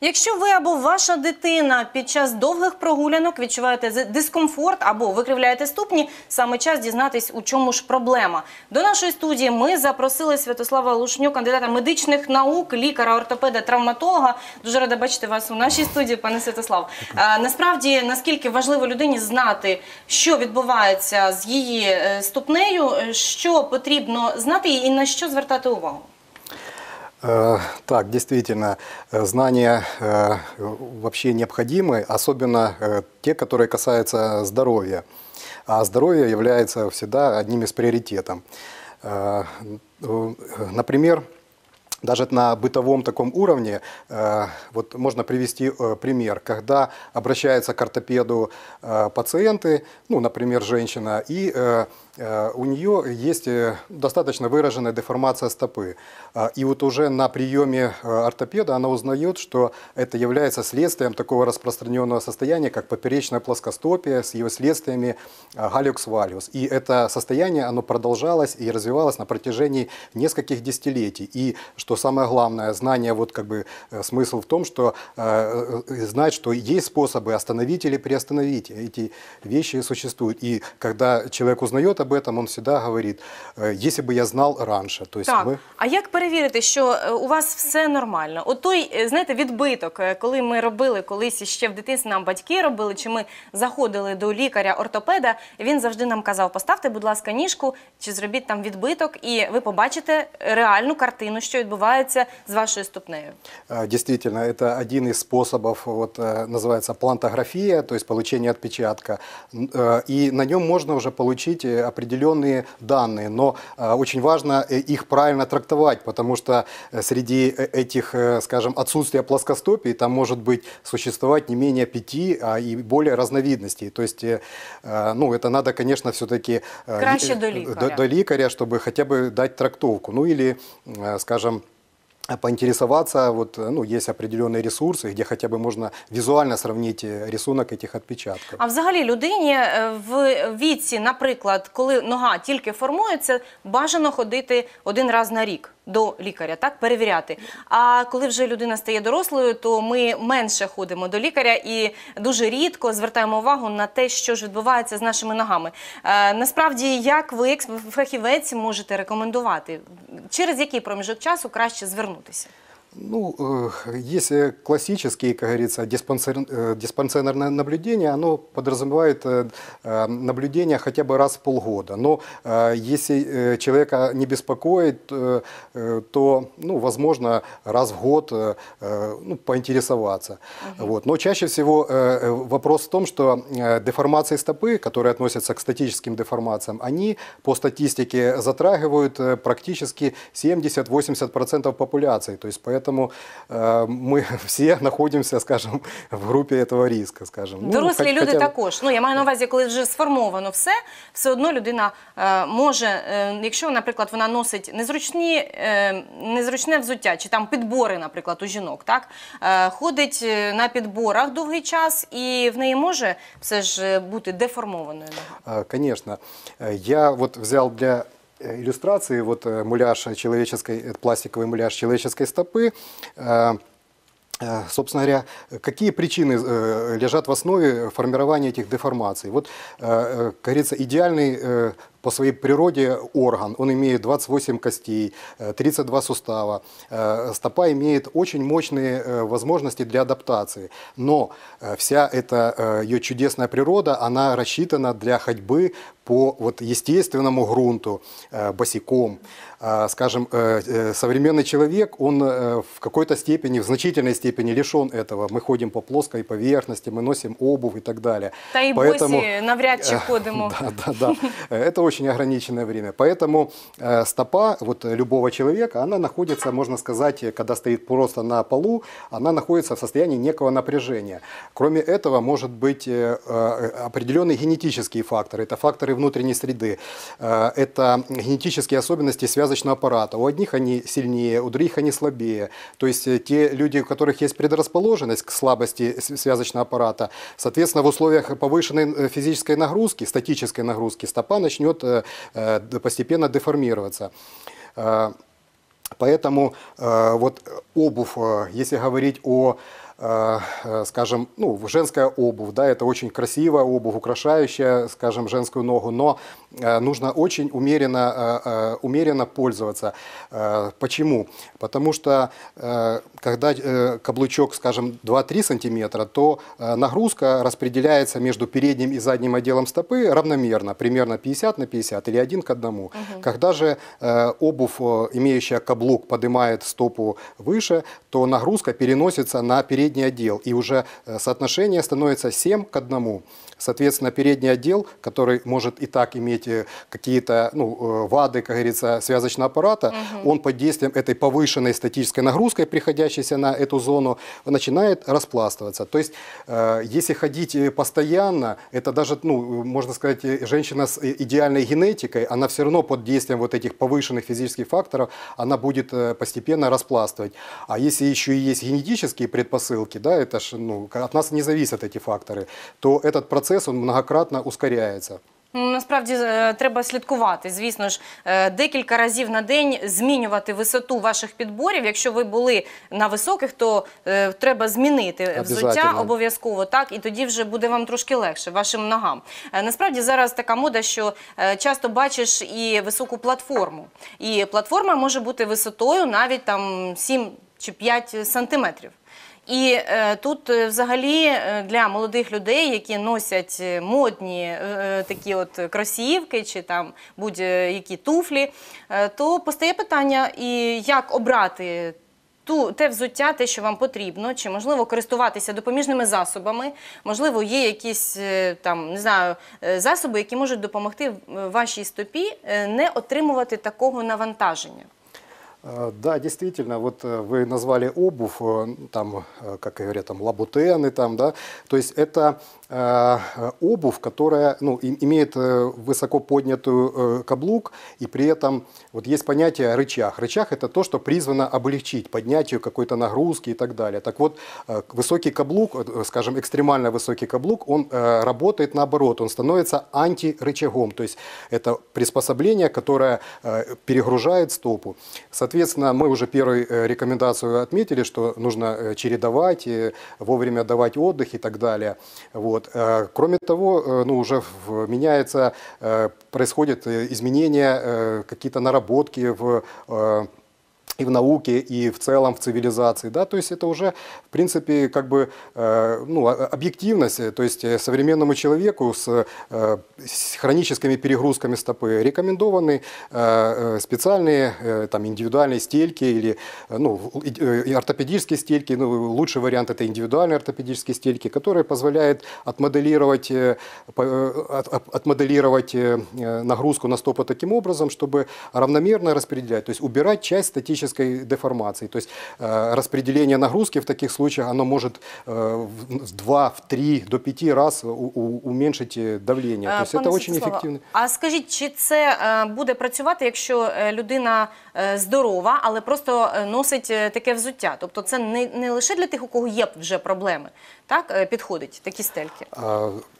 Якщо ви або ваша дитина під час довгих прогулянок відчуваєте дискомфорт або викривляєте ступні, саме час дізнатись, у чому ж проблема. До нашої студії ми запросили Святослава Лушню, кандидата медичних наук, лікара, ортопеда, травматолога. Дуже рада бачити вас у нашій студії, пане Святослав. насправді наскільки важливо людині знати, що відбувається з її е, ступнею, е, що потрібно знати і на що звертати увагу. Э, так, действительно, э, знания э, вообще необходимы, особенно те, которые касаются здоровья. А здоровье является всегда одним из приоритетов. Ну, например, даже на бытовом таком уровне, вот можно привести пример, когда обращаются к ортопеду пациенты, ну, например, женщина, и Э, у нее есть э, достаточно выраженная деформация стопы. Э, и вот уже на приеме ортопеда она узнает, что это является следствием такого распространенного состояния, как поперечная плоскостопие с ее следствиями галиокс-валиус. И это состояние, оно продолжалось и развивалось на протяжении нескольких десятилетий. И, что самое главное, знание, вот как бы смысл в том, что знать, что есть способы остановить или приостановить. Эти вещи существуют. И когда человек узнает об об этом, он всегда говорит, «Э, если бы я знал раньше. То есть так. Ми... А як перевірити, що е, у вас все нормально? От той, е, знаєте, відбиток, е, коли ми робили колись ще в дитинстві, нам батьки робили, чи ми заходили до лікаря-ортопеда, він завжди нам казав, поставте, будь ласка, ніжку, чи зробіть там відбиток, і ви побачите реальну картину, що відбувається з вашою ступнею. Дійсно, це один із способів, вот, называется плантография, то есть получение отпечатка, на ньому можна вже отримати определенные определенные данные, но э, очень важно э, их правильно трактовать, потому что э, среди этих, скажем, отсутствия плоскостопий там может быть существовать не менее пяти а и более разновидностей. То есть, ну, это надо, конечно, все-таки... Краще до До, до лікаря, чтобы хотя бы дать трактовку. Ну, или, скажем, поинтересоваться, вот, э, ну, есть определенные ресурсы, где хотя бы можно визуально сравнить э, рисунок этих отпечатков. А взагалі людині е, в віці, наприклад, коли нога тільки формується, бажано ходити один раз на рік до лікаря, так перевіряти. А коли вже людина стає дорослою, то ми менше ходимо до лікаря і дуже рідко звертаємо увагу на те, що ж відбувається з нашими ногами. Е, насправді, як ви, фахівець, можете рекомендувати, через який проміжок часу краще звернутися. Ну, э, есть классические, как говорится, диспансер, э, диспансерное наблюдение, оно подразумевает э, наблюдение хотя бы раз в полгода. Но если человека не беспокоит, то, ну, возможно, раз в год ну, поинтересоваться. Угу. Вот. Но чаще всего вопрос в том, что деформации стопы, которые относятся к статическим деформациям, они по статистике затрагивают практически 70-80% популяции. То есть, Поэтому э, мы все находимося, скажем, в групі этого риска, скажем. Дорослі ну, люди хотя... також. Ну я маю на увазі, коли вже сформовано все, все одно людина е, може, е, якщо, наприклад, вона носить незручні, е, незручне взуття чи там підбори, наприклад, у жінок, так е, ходить е, на підборах довгий час, і в неї може все ж е, бути деформованою. Звісно, е, я от взяв для Э, иллюстрации, вот э, муляж человеческой, э, пластиковый муляж человеческой стопы, Собственно говоря, какие причины лежат в основе формирования этих деформаций? Вот, как говорится, идеальный по своей природе орган. Он имеет 28 костей, 32 э, сустава. Э, стопа имеет очень мощные э, возможности для адаптации. Но вся эта ее чудесная природа, она рассчитана для ходьбы по вот естественному грунту, босиком. Скажем, современный человек, он в какой-то степени, в значительной степени лишен этого. Мы ходим по плоской поверхности, мы носим обувь и так далее. Та и Поэтому... навряд ли ходим. Да, да, да. Это очень ограниченное время. Поэтому э, стопа вот любого человека, она находится, можно сказать, когда стоит просто на полу, она находится в состоянии некого напряжения. Кроме этого, может быть э, э, определенный генетический фактор. Это факторы внутренней среды. Это генетические особенности связочного аппарата. У одних они сильнее, у других они слабее. То есть те люди, у которых есть предрасположенность к слабости связочного аппарата, соответственно, в условиях повышенной физической нагрузки, статической нагрузки, стопа начнет начнет э, э, постепенно деформироваться. Э, поэтому вот обувь, если говорить о Э, э, скажем, ну, женская обувь, да, это очень красивая обувь, украшающая, скажем, женскую ногу, но э, нужно очень умеренно, умеренно пользоваться. Почему? Потому что когда каблучок, скажем, 2-3 сантиметра, то нагрузка распределяется между передним и задним отделом стопы равномерно, примерно 50 на 50 или один к одному. Угу. Когда же обувь, имеющая каблук, поднимает стопу выше, то нагрузка переносится на передний передний отдел. И уже э, соотношение становится 7 к 1. Соответственно, передний отдел, который может и так иметь э, какие-то ну, э, вады, как говорится, связочного аппарата, угу. он под действием этой повышенной статической нагрузкой, приходящейся на эту зону, начинает распластываться. То есть, если ходить постоянно, это даже, ну, можно сказать, женщина с идеальной генетикой, она все равно под действием вот этих повышенных физических факторов, она будет постепенно распластывать. А если еще и есть генетические предпосылки, посылки, да, это ж, ну, от нас не зависят эти факторы, то этот процесс, он многократно ускоряется. Ну, насправді е, треба слідкувати. Звісно ж, е, декілька разів на день змінювати висоту ваших підборів. Якщо ви були на високих, то е, треба змінити взуття обов'язково. Так і тоді вже буде вам трошки легше вашим ногам. Насправді зараз така мода, що часто бачиш і високу платформу. І платформа може бути висотою навіть там 7 чи 5 сантиметрів. І е, тут, е, взагалі, е, для молодих людей, які носять е, модні е, такі от кросівки чи там будь-які туфлі, е, то постає питання, і як обрати ту те взуття, те, що вам потрібно, чи можливо користуватися допоміжними засобами, можливо, є якісь е, там не знаю засоби, які можуть допомогти вашій стопі не отримувати такого навантаження. Э, да, действительно, вот э, вы назвали обувь, э, там, как говорят, там, лабутены, там, да, то есть это Э, обувь, которая ну, имеет э, высоко поднятую э, каблук, и при этом вот есть понятие рычаг. Рычаг – это то, что призвано облегчить поднятие какой-то нагрузки и так далее. Так вот, высокий каблук, скажем, экстремально высокий каблук, он работает наоборот, он становится антирычагом, то есть это приспособление, которое перегружает стопу. Соответственно, мы уже первую рекомендацию отметили, что нужно чередовать, вовремя давать отдых и так далее. Вот. Вот. Э, кроме того, э, ну, уже меняется, э, происходят изменения, какие-то наработки в и в науке, и в целом в цивилизации, да, то есть это уже, в принципе, как бы, э, ну, объективность, э, то есть э, современному человеку с, э, с хроническими перегрузками стопы рекомендованы э, э специальные, э, там, индивидуальные стельки или, ну, и ортопедические стельки, ну, лучший вариант это индивидуальные ортопедические стельки, которые позволяют отмоделировать, э, от, отмоделировать нагрузку на стопы таким образом, чтобы равномерно распределять, то есть убирать часть статических физической деформации. То есть э, распределение нагрузки в таких случаях, оно может э, в 2, в 3, до 5 раз уменьшить э, давление. То есть Пане це дуже ефективно. А скажіть, чи це е, буде працювати, якщо е, людина е, здорова, але просто носить таке взуття? Тобто це не, не лише для тих, у кого є вже проблеми, так, підходить такі стельки?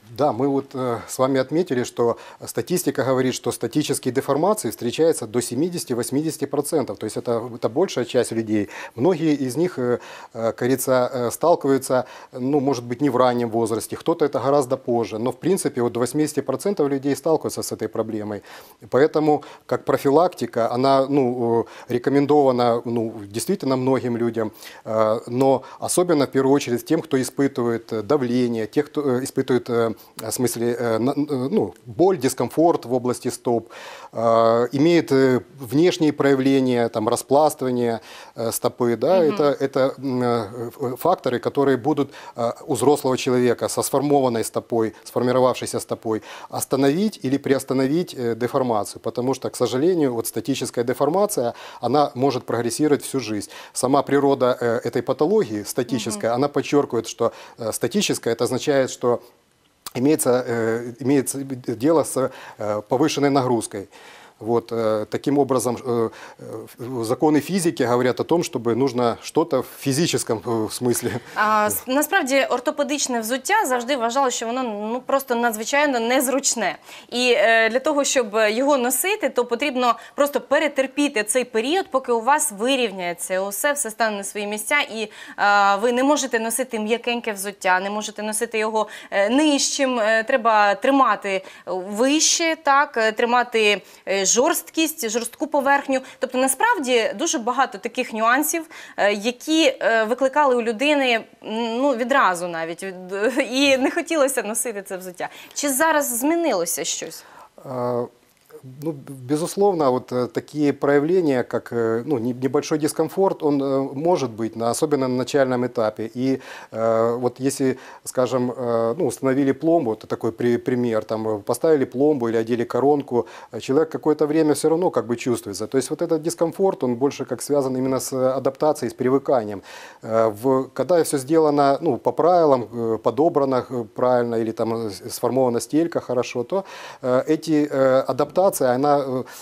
Да, мы вот э, с вами отметили, что статистика говорит, что статические деформации встречаются до 70-80%. То есть это, это большая часть людей. Многие из них, э, э кажется, э, сталкиваются, ну, может быть, не в раннем возрасте, кто-то это гораздо позже. Но, в принципе, вот до 80% людей сталкиваются с этой проблемой. Поэтому, как профилактика, она ну, э, рекомендована ну, действительно многим людям, э, но особенно, в первую очередь, тем, кто испытывает давление, тех, кто испытывает Э, в смысле, э, э, ну, боль, дискомфорт в области стоп, имеет внешние проявления, там, распластывание стопы, да, угу. это, это факторы, которые будут у взрослого человека со сформованной стопой, сформировавшейся стопой, остановить или приостановить деформацию, потому что, к сожалению, вот статическая деформация, она может прогрессировать всю жизнь. Сама природа этой патологии, статическая, угу. она подчеркивает, что статическая, это означает, что имеется, э, имеется дело с э, повышенной нагрузкой. Вот, э, таким образом, э, э, законы физики говорять о том, чтобы нужно что в фізичному смислі. А, насправді ортопедичне взуття завжди вважало, що воно ну просто надзвичайно незручне. І е, для того, щоб його носити, то потрібно просто перетерпіти цей період, поки у вас вирівняється усе, все стане на свої місця, і е, ви не можете носити м'якеньке взуття, не можете носити його е, нижчим. Е, треба тримати вище, так е, тримати жорсткість, жорстку поверхню. Тобто, насправді дуже багато таких нюансів, е, які е, викликали у людини ну відразу навіть і не хотілося носити це взуття. Чи зараз змінилося щось? Е, Ну, безусловно, вот э, такие проявления, как э, ну, небольшой дискомфорт, он э, может быть, особенно на начальном этапе. И э, вот если, скажем, э, ну, установили пломбу, это такой пример, там, поставили пломбу или одели коронку, человек какое-то время все равно как бы чувствуется. То есть вот этот дискомфорт, он больше как связан именно с адаптацией, с привыканием. Э, в, когда все сделано ну, по правилам, подобрано правильно или там сформована стелька хорошо, то эти адаптации адаптация, она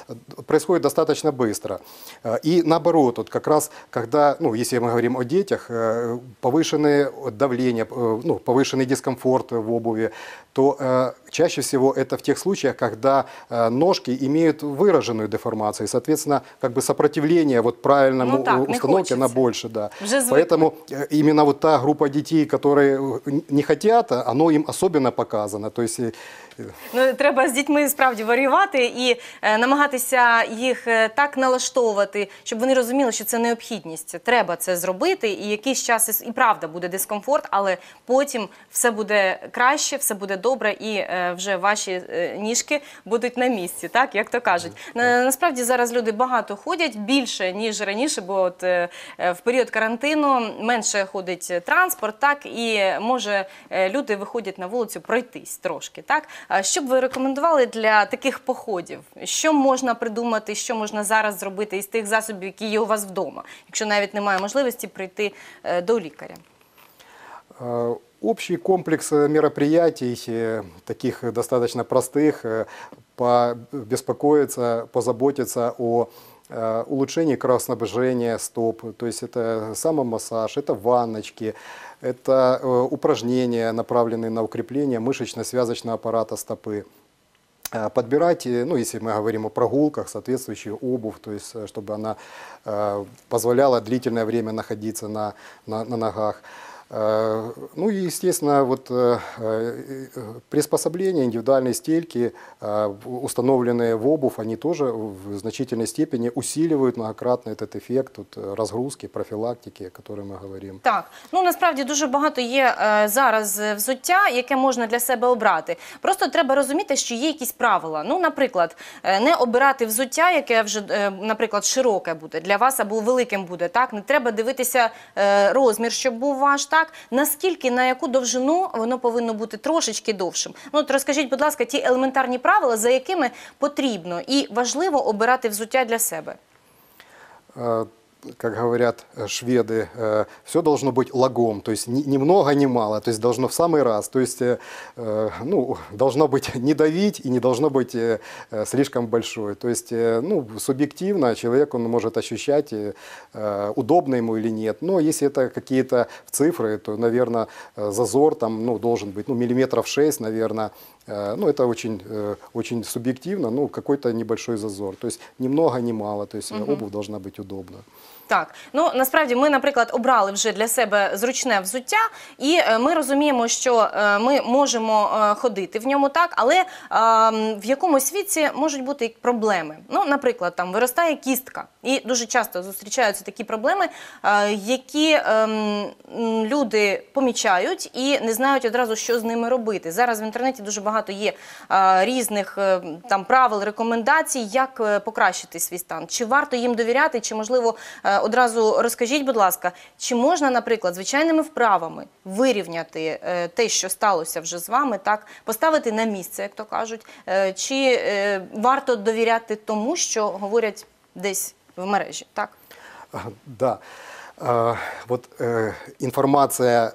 э, происходит достаточно быстро. Э, и наоборот, вот как раз, когда, ну, если мы говорим о детях, э, повышенное давление, ну, повышенный дискомфорт в обуви, то чаще всего это в тех случаях, когда ножки имеют выраженную деформацию, соответственно, как бы сопротивление вот правильному ну, так, установке на больше, да. Поэтому именно вот та группа детей, которые не хотят, оно им особенно показано. То есть... Ну, треба з дітьми справді варювати і е, намагатися їх е, так налаштовувати, щоб вони розуміли, що це необхідність. Треба це зробити, і якийсь час і правда буде дискомфорт, але потім все буде краще, все буде добре, і е, вже ваші ніжки будуть на місці, так як то кажуть. Насправді зараз люди багато ходять більше ніж раніше, бо от в період карантину менше ходить транспорт, так і може люди виходять на вулицю пройтись трошки. Так що б ви рекомендували для таких походів? відходів, що можна придумати, що можна зараз зробити із тих засобів, які є у вас вдома, якщо навіть немає можливості прийти до лікаря. Общий комплекс мероприятий, таких достаточно простых, беспокоиться, позаботиться о улучшении кровоснабжения стоп, то есть это самомассаж, это ванночки, это э, упражнения, направленные на укрепление мышечно-связочного аппарата стопы. Э, подбирать, ну, если мы говорим о прогулках, соответствующую обувь, то есть, э, чтобы она э, позволяла длительное время находиться на, на, на ногах. Э, ну и, естественно, вот э, э, приспособления, индивидуальные стельки, установленные в обувь, они тоже в значительной степени усиливают многократно этот эффект от розгрузки, профілактики, о которой ми говоримо. Так, ну насправді дуже багато є е, зараз взуття, яке можна для себе обрати. Просто треба розуміти, що є якісь правила. Ну, наприклад, е, не обирати взуття, яке вже, е, наприклад, широке буде для вас або великим буде. Так, не треба дивитися розмір, щоб був ваш так так, наскільки на яку довжину воно повинно бути трошечки довшим? Ну от розкажіть, будь ласка, ті елементарні правила, за якими потрібно і важливо обирати взуття для себе. Е, как говорят э, шведы, э, все должно быть лагом, то есть ни много, ни мало, то есть должно в самый раз, то есть э, ну, должно быть не давить и не должно быть слишком большое. То есть ну, субъективно человек он может ощущать, удобно ему или нет. Но если это какие-то цифры, то, наверное, зазор там, ну, должен быть ну, миллиметров 6, наверное, Э, ну, это очень, э, очень субъективно, ну, какой-то небольшой зазор. То есть ни много, ни мало, то есть угу. обувь должна быть удобна. Так, ну насправді ми, наприклад, обрали вже для себе зручне взуття, і е, ми розуміємо, що е, ми можемо е, ходити в ньому так, але в якомусь віці можуть бути проблеми. Ну, наприклад, там виростає кістка, і дуже часто зустрічаються такі проблеми, які люди помічають і не знають одразу, що з ними робити. Зараз в інтернеті дуже багато багато є різних е, там правил, рекомендацій, як е, покращити свій стан. Чи варто їм довіряти, чи можливо е, одразу розкажіть, будь ласка, чи можна, наприклад, звичайними вправами вирівняти те, що сталося вже з вами, так поставити на місце, як то кажуть, чи варто довіряти тому, що говорять десь в мережі, так? Да. Вот информация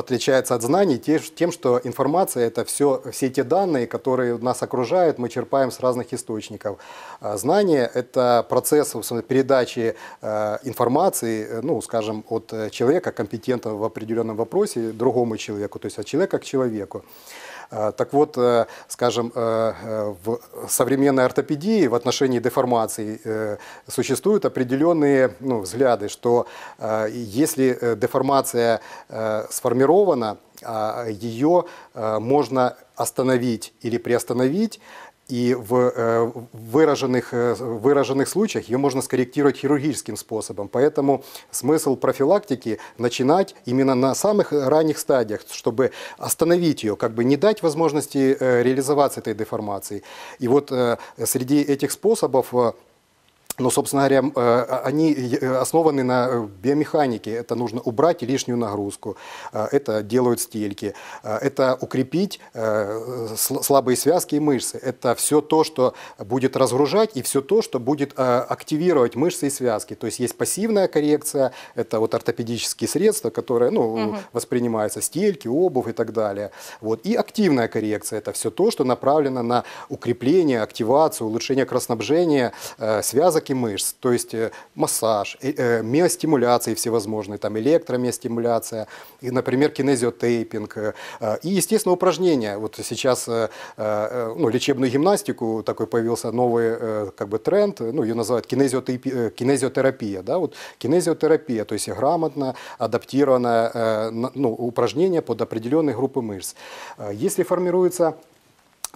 отличается от знаний тем, что информация – это все, все те данные, которые нас окружают, мы черпаем с разных источников. А, Знание – это процесс передачи э, информации, э, ну, скажем, от э, человека, компетентного в определенном вопросе, другому человеку, то есть от человека к человеку. Э, так вот, э, скажем, э, в современной ортопедии в отношении деформации существуют определенные ну, взгляды, что если деформация сформирована, а, ее можно остановить или приостановить, и в э, выраженных, э, выраженных случаях ее можно скорректировать хирургическим способом. Поэтому смысл профилактики начинать именно на самых ранних стадиях, чтобы остановить ее, как бы не дать возможности э, реализоваться этой деформации. И вот среди этих способов но, собственно говоря, э, а, они э, основаны на э, биомеханике. Это нужно убрать лишнюю нагрузку. Это делают стельки. Это укрепить слабые связки и мышцы. Это все то, что будет разгружать и все то, что будет активировать мышцы и связки. То есть есть пассивная коррекция. Это вот ортопедические средства, которые ну, угу. воспринимаются. Стельки, обувь и так далее. Вот. И активная коррекция. Это все то, что направлено на укрепление, активацию, улучшение кровоснабжения связок проверки мышц, то есть э, массаж, э, э, миостимуляции всевозможные, там электромиостимуляция, и, например, кинезиотейпинг, и, естественно, упражнения. Вот сейчас ну, лечебную гимнастику, такой появился новый как бы тренд, ну, ее называют кинезиотерапия, да, вот кинезиотерапия, то есть грамотно адаптированное ну, упражнение под определенные группы мышц. Если формируется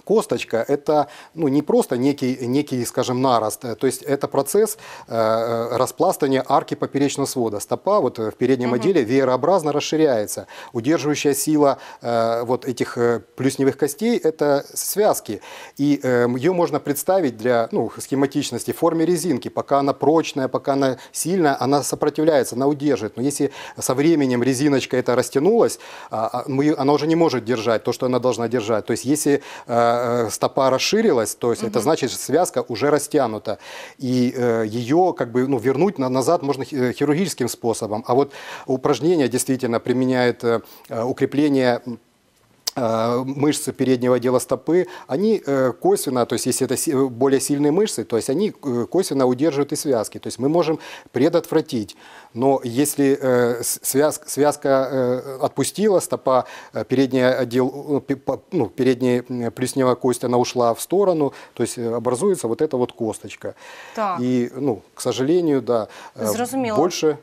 Косточка – это ну, не просто некий, некий, скажем, нарост, то есть это процесс э, э распластания арки поперечного свода. Стопа вот в переднем mm-hmm. отделе веерообразно расширяется. Удерживающая сила э, вот этих э, плюсневых костей – это связки. И э, ее можно представить для ну, схематичности в форме резинки. Пока она прочная, пока она сильная, она сопротивляется, она удерживает. Но если со временем резиночка эта растянулась, э, мы, она уже не может держать то, что она должна держать. То есть если э, Э, стопа расширилась, то есть угу. это значит, что связка уже растянута. И э, ее как бы ну, вернуть назад можно хирургическим способом. А вот упражнение действительно применяет э, укрепление Э, мышцы переднего отдела стопы, они э, косвенно, то есть если это э, более сильные мышцы, то есть они косвенно удерживают и связки. То есть мы можем предотвратить. Но если связ, связка отпустила, стопа, передний отдел, ну, передняя плюсневая кость, она ушла в сторону, то есть образуется вот эта вот косточка. Так. И, ну, к сожалению, да, Зразумело. больше...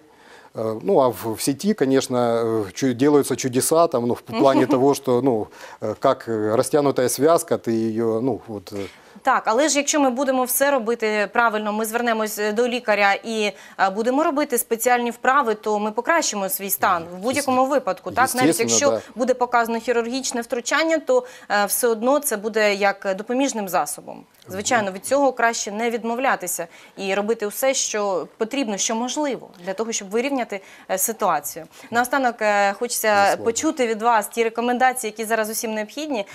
Э, ну, а в сети, конечно, э, делаются чудеса, там, ну, в плане того, что, ну, э, как растянутая связка, ты ее, ну, вот... Так, але ж якщо ми будемо все робити правильно, ми звернемось е, до лікаря і е, будемо робити спеціальні вправи, то ми покращимо свій стан в будь-якому випадку. Так, навіть якщо да. буде показано хірургічне втручання, то е, все одно це буде як допоміжним засобом. Звичайно, від цього краще не відмовлятися і робити все, що потрібно, що можливо, для того, щоб вирівняти ситуацію. Наостанок хочеться почути від вас ті рекомендації, які зараз усім необхідні,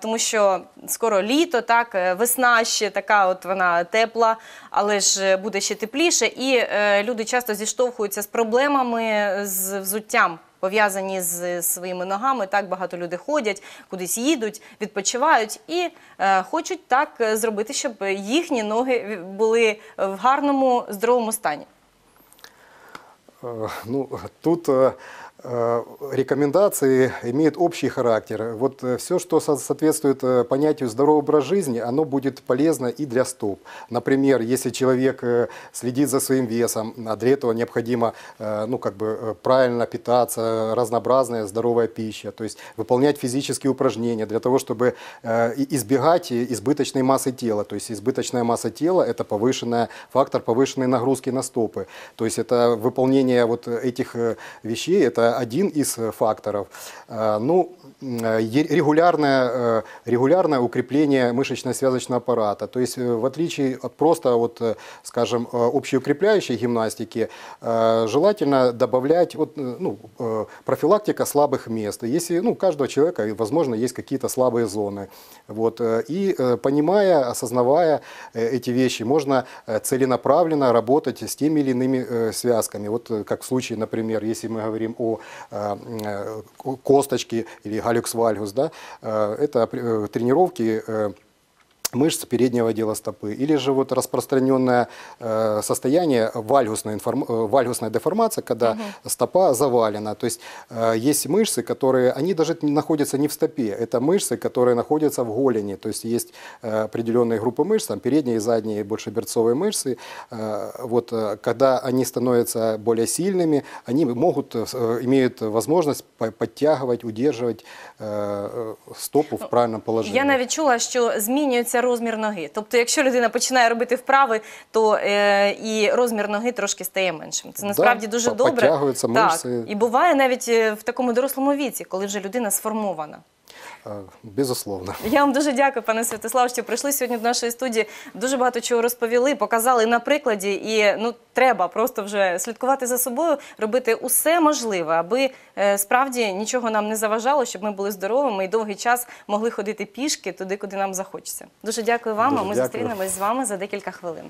тому що скоро літо, так весна ще така, от вона тепла, але ж е, буде ще тепліше, і е, люди часто зіштовхуються з проблемами з взуттям. Пов'язані з е, своїми ногами, так багато людей ходять, кудись їдуть, відпочивають і е, хочуть так зробити, щоб їхні ноги були в гарному здоровому стані. Ну тут Э, рекомендации имеют общий характер. Вот э, все, что соответствует э, понятию здоровый образ жизни, оно будет полезно и для стоп. Например, если человек следит за своим весом, а для этого необходимо ну, как бы правильно питаться, разнообразная здоровая пища, то есть выполнять физические упражнения для того, чтобы избегать избыточной массы тела. То есть избыточная масса тела – это повышенная, фактор повышенной нагрузки на стопы. То есть это выполнение вот этих вещей, это Э, один из э, факторов. Э, ну, регулярное, регулярное укрепление мышечно-связочного аппарата. То есть в отличие от просто, вот, скажем, общеукрепляющей гимнастики, желательно добавлять вот, ну, профилактика слабых мест. Если ну, у каждого человека, возможно, есть какие-то слабые зоны. Вот, и понимая, осознавая эти вещи, можно целенаправленно работать с теми или иными связками. Вот как в случае, например, если мы говорим о Э, э, косточки или галюкс-вальгус, да, э, это тренировки мышц переднего отдела стопы. Или же вот распространенное э, состояние э, вальгусной, информ... Э, вальгусной деформации, когда угу. стопа завалена. То есть есть мышцы, которые, они даже находятся не в стопе, это мышцы, которые находятся в голени. То есть есть определенные группы мышц, там передние и задние большеберцовые мышцы. Вот когда они становятся более сильными, они могут, имеют возможность подтягивать, удерживать стопу в ну, правильном положении. Я навіть а чула, що змінюється розмір ноги. Тобто, якщо людина починає робити вправи, то е, і розмір ноги трошки стає меншим. Це насправді да, дуже добре. так. І буває навіть е, в такому дорослому віці, коли вже людина сформована. Безусловно, я вам дуже дякую, пане Святослав, що прийшли сьогодні до нашої студії. Дуже багато чого розповіли, показали на прикладі, і ну треба просто вже слідкувати за собою, робити усе можливе, аби е, справді нічого нам не заважало, щоб ми були здоровими і довгий час могли ходити пішки туди, куди нам захочеться. Дуже дякую вам. а Ми зустрінемось з вами за декілька хвилин.